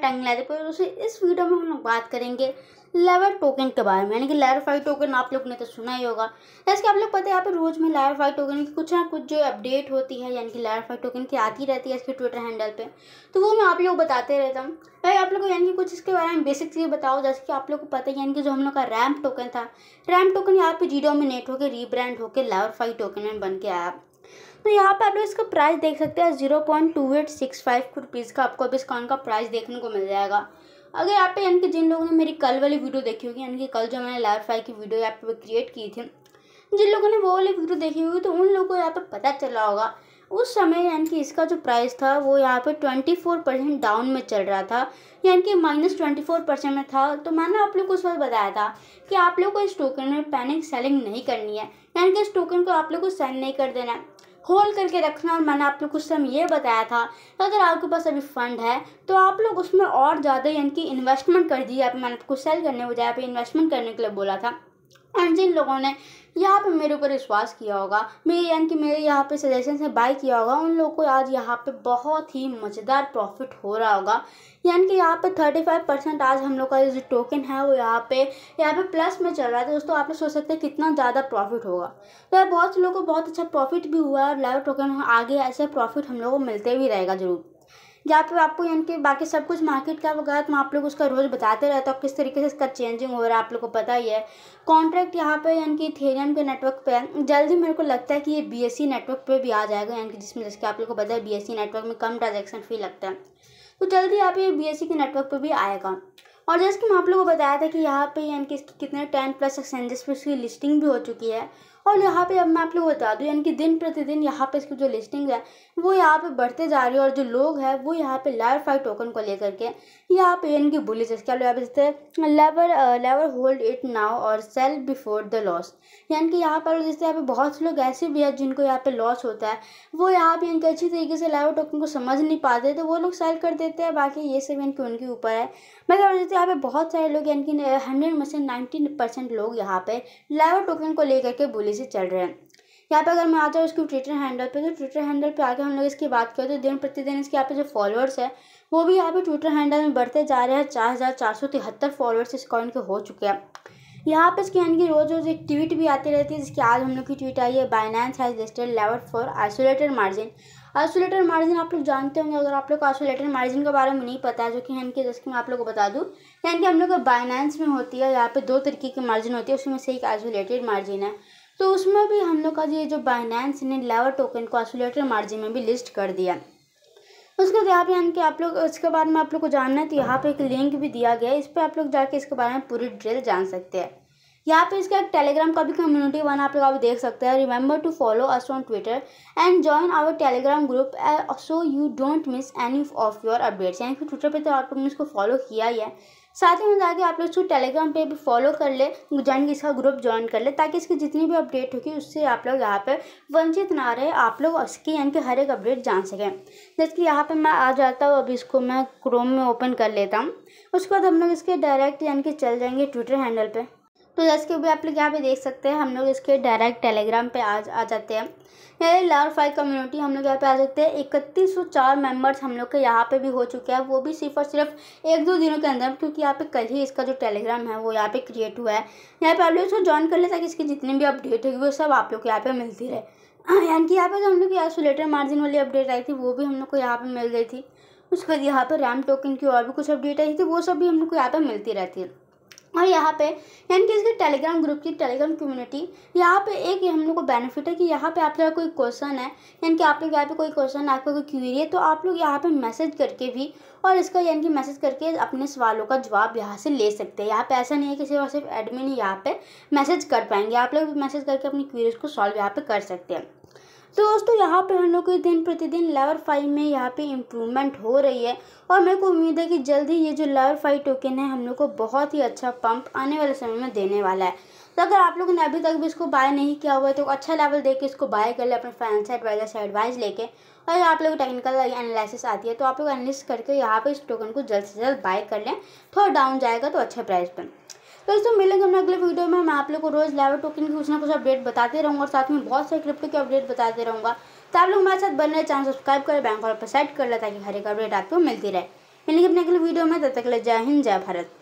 time लेते पर उसे इस वीडियो में हम लोग बात करेंगे लेवर टोकन के बारे में यानी कि फाइव टोकन आप लोग ने तो सुना ही होगा जैसे कि आप लोग पता है यहाँ पे रोज़ में फाइव टोकन की कुछ ना कुछ जो अपडेट होती है यानी कि फाइव टोकन की आती रहती है इसके ट्विटर हैंडल पे तो वो मैं आप लोग बताते रहता हूँ भाई आप लोग को यानी कि कुछ इसके बारे में बेसिक चीज़ बताओ जैसे कि आप लोग को पता है यानी कि जो हम लोग का रैम्प टोकन था रैम्प टोकन यहाँ पे जीडोमिनेट होकर रीब्रांड होकर लेवर फाइव टोकन में बन के आया तो यहाँ पर आप लोग इसका प्राइस देख सकते हैं zero point two eight six five rupees का आपको अभी इस का प्राइस देखने को मिल जाएगा अगर यहाँ पे यानी कि जिन लोगों ने मेरी कल वाली वीडियो देखी होगी यानी कि कल जो मैंने लाइफ फाई की वीडियो यहाँ पे क्रिएट की थी जिन लोगों ने वो वाली वीडियो देखी होगी तो उन लोगों को यहाँ पर पता चला होगा उस समय यानी कि इसका जो प्राइस था वो यहाँ पर ट्वेंटी फोर परसेंट डाउन में चल रहा था यानी कि माइनस ट्वेंटी फोर परसेंट में था तो मैंने आप लोग को उस वक्त बताया था कि आप लोग को इस टोकन में पैनिक सेलिंग नहीं करनी है यानी कि इस टोकन को आप लोग को सेल नहीं कर देना है होल्ड करके रखना और मैंने आप लोग कुछ समय ये बताया था कि अगर आपके पास अभी फंड है तो आप लोग उसमें और ज़्यादा यानी कि इन्वेस्टमेंट कर दीजिए आप मैंने आपको सेल करने बजाय आप इन्वेस्टमेंट करने के लिए बोला था और जिन लोगों ने यहाँ पे मेरे ऊपर विश्वास किया होगा मेरे यानी कि मेरे यहाँ पे सजेशन से बाय किया होगा उन लोगों को आज यहाँ पे बहुत ही मज़ेदार प्रॉफिट हो रहा होगा यानी कि यहाँ पे थर्टी फाइव परसेंट आज हम लोग का जो टोकन है वो यहाँ पे यहाँ पे प्लस में चल रहा है तो दोस्तों आप सोच सकते हैं कितना ज़्यादा प्रॉफिट होगा तो यार बहुत से लोगों को बहुत अच्छा प्रॉफिट भी हुआ है और लाइव टोकन आगे ऐसे प्रॉफिट हम लोग को मिलते भी रहेगा जरूर जहाँ फिर आपको इनके बाकी सब कुछ मार्केट का वगैरह तो आप लोग उसका रोज़ बताते रहते हो किस तरीके से इसका चेंजिंग हो रहा है आप लोग को पता ही है कॉन्ट्रैक्ट यहाँ पे यानी कि थेरियम के नेटवर्क पर जल्दी मेरे को लगता है कि ये बी नेटवर्क पर भी आ जाएगा यानी कि जिसमें जैसे आप लोग को पता है बी नेटवर्क e में कम ट्रांजेक्शन फी लगता है तो जल्दी आप ये बी e के नेटवर्क पर भी आएगा और जैसे कि मैं आप लोगों को बताया था कि यहाँ पे यानी कि इसकी कितने टेन प्लस एक्सचेंजेस पर उसकी लिस्टिंग भी हो चुकी है और यहाँ पे अब मैं आप लोग बता दूँ यानी कि दिन प्रतिदिन यहाँ पे इसकी जो लिस्टिंग है वो यहाँ पे बढ़ते जा रही है और जो लोग हैं वो यहाँ पे लाइव फाइव टोकन को लेकर के यहाँ पे यानी कि बुलिस क्या अलावा जैसे lever lever hold it now और सेल बिफोर द लॉस यानी कि यहाँ पर जैसे यहाँ पे बहुत से लोग ऐसे भी हैं जिनको यहाँ पे लॉस होता है वो यहाँ पे इनके अच्छी तरीके से लेवर टोकन को समझ नहीं पाते तो वो लोग सेल कर देते हैं बाकी ये सब इनके कि उनके ऊपर है मतलब जैसे यहाँ पे बहुत सारे लोग यानी कि हंड्रेड में से नाइन्टी परसेंट लोग यहाँ पे लेवर टोकन को लेकर के बुलिस तेज़ी से चल रहे हैं यहाँ पे अगर मैं आता हूँ उसके ट्विटर हैंडल पे तो ट्विटर हैंडल पे आके हम लोग इसकी बात करें तो दिन प्रतिदिन इसके यहाँ पे जो फॉलोअर्स है वो भी यहाँ पे ट्विटर हैंडल में बढ़ते जा रहे हैं चार हज़ार चार सौ तिहत्तर फॉलोअर्स इस कॉइन के हो चुके हैं यहाँ पे इसके यानी कि रोज़ रोज़ एक ट्वीट भी आती रहती है जिसकी आज हम लोग की ट्वीट आई है Binance has listed level for isolated margin isolated margin आप लोग जानते होंगे अगर आप लोग को आइसोलेटेड मार्जिन के बारे में नहीं पता है जो कि यानी कि जैसे मैं आप लोग को बता दूँ यानी कि हम लोग बाइनेंस में होती है यहाँ पर दो तरीके की मार्जिन होती है उसमें से एक आइसोलेटेड मार्जिन है तो उसमें भी हम लोग का ये जो बाइनेंस ने लेवर टोकन को आइसोलेटर मार्जिन में भी लिस्ट कर दिया उसके बाद यहाँ पे यानी कि आप लोग इसके बारे में आप लोग को जानना है तो यहाँ पे एक लिंक भी दिया गया है इस पर आप लोग जाके इसके बारे में पूरी डिटेल जान सकते हैं यहाँ पे इसका एक टेलीग्राम का भी कम्युनिटी वन आप लोग अभी देख सकते हैं remember to follow us on Twitter and join our Telegram group so you don't miss any of your updates यानी कि ट्विटर पर तो आप लोगों ने इसको फॉलो किया ही है साथ ही में जाके आप लोग उसको टेलीग्राम पे भी फॉलो कर ले जान इसका ग्रुप ज्वाइन कर ले ताकि इसकी जितनी भी अपडेट होगी उससे आप लोग यहाँ पे वंचित ना रहे आप लोग उसकी यानी कि हर एक अपडेट जान सकें जैसे कि यहाँ पे मैं आ जाता हूँ अभी इसको मैं क्रोम में ओपन कर लेता हूँ उसके बाद हम लोग इसके डायरेक्ट यानी कि चल जाएंगे ट्विटर हैंडल पर तो जैसे कि भी आप लोग यहाँ पे देख सकते हैं हम लोग इसके डायरेक्ट टेलीग्राम पे आज आ जाते हैं ये लार फाइव कम्युनिटी हम लोग यहाँ पे आ सकते हैं इकतीस सौ चार मेम्बर्स हम लोग के यहाँ पे भी हो चुके हैं वो भी सिर्फ और सिर्फ एक दो दिनों के अंदर क्योंकि यहाँ पे कल ही इसका जो टेलीग्राम है वो यहाँ पे क्रिएट हुआ है यहाँ पे आप लोग इसको ज्वाइन कर ले ताकि इसकी जितनी भी अपडेट होगी वो सब आप लोग को यहाँ पे मिलती रहे यानी कि यहाँ पे हम लोग की आइसोलेटर मार्जिन वाली अपडेट आई थी वो भी हम लोग को यहाँ पर मिल गई थी उसके बाद यहाँ पर रैम टोकन की और भी कुछ अपडेट आई थी वो सब भी हम लोग को यहाँ पर मिलती रहती है और यहाँ पे यानी कि इसके टेलीग्राम ग्रुप की टेलीग्राम कम्युनिटी यहाँ पे एक हम लोग को बेनिफिट है कि यहाँ पे आप लोग कोई क्वेश्चन है यानी कि आप लोग यहाँ पे कोई क्वेश्चन आपका कोई क्यूरी है तो आप लोग यहाँ पे मैसेज करके भी और इसका यानी कि मैसेज करके अपने सवालों का जवाब यहाँ से ले सकते हैं यहाँ पे ऐसा नहीं है कि सिर्फ और सिर्फ एडमिन ही यहाँ पे मैसेज कर पाएंगे आप लोग मैसेज करके अपनी क्यूरीज को सॉल्व यहाँ पे कर सकते हैं तो दोस्तों यहाँ पे हम लोग के दिन प्रतिदिन लेवल फाइव में यहाँ पे इम्प्रूवमेंट हो रही है और मेरे को उम्मीद है कि जल्दी ये जो लेवल फाइव टोकन है हम लोग को बहुत ही अच्छा पंप आने वाले समय में देने वाला है तो अगर आप लोगों ने अभी तक भी इसको बाय नहीं किया हुआ है तो अच्छा लेवल दे के इसको बाय कर ले अपने फाइनेंस एडवाइजर से एडवाइस लेके और आप लोग टेक्निकल एनालिसिस आती है तो आप लोग एनालिस करके यहाँ पर इस टोकन को जल्द से जल्द बाय कर लें थोड़ा डाउन जाएगा तो अच्छे प्राइस पर तो दोस्तों मिलेंगे हमने अगले वीडियो में मैं आप लोग को रोज़ लाइव टोकन की कुछ ना कुछ अपडेट बताते रहूँगा और साथ में बहुत सारे क्रिप्टो के अपडेट बताते रहूँगा तो आप लोग हमारे साथ बनने चैनल सब्सक्राइब करें बैंक और पर सेट कर लें ताकि हर एक अपडेट आपको मिलती रहे मिलेंगे अपने अगले वीडियो में तब तक ले जय हिंद जय भारत